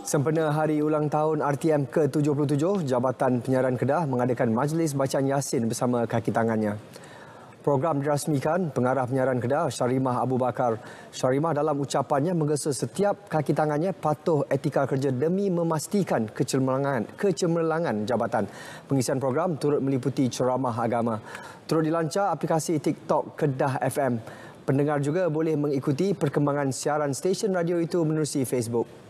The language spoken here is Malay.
Sempena hari ulang tahun RTM ke-77, Jabatan Penyiaran Kedah mengadakan majlis bacaan Yasin bersama kaki tangannya. Program dirasmikan pengarah penyiaran Kedah Syarimah Abu Bakar. Syarimah dalam ucapannya menggesa setiap kaki tangannya patuh etika kerja demi memastikan kecemerlangan, kecemerlangan jabatan. Pengisian program turut meliputi ceramah agama. Turut dilancar aplikasi TikTok Kedah FM. Pendengar juga boleh mengikuti perkembangan siaran stesen radio itu menerusi Facebook.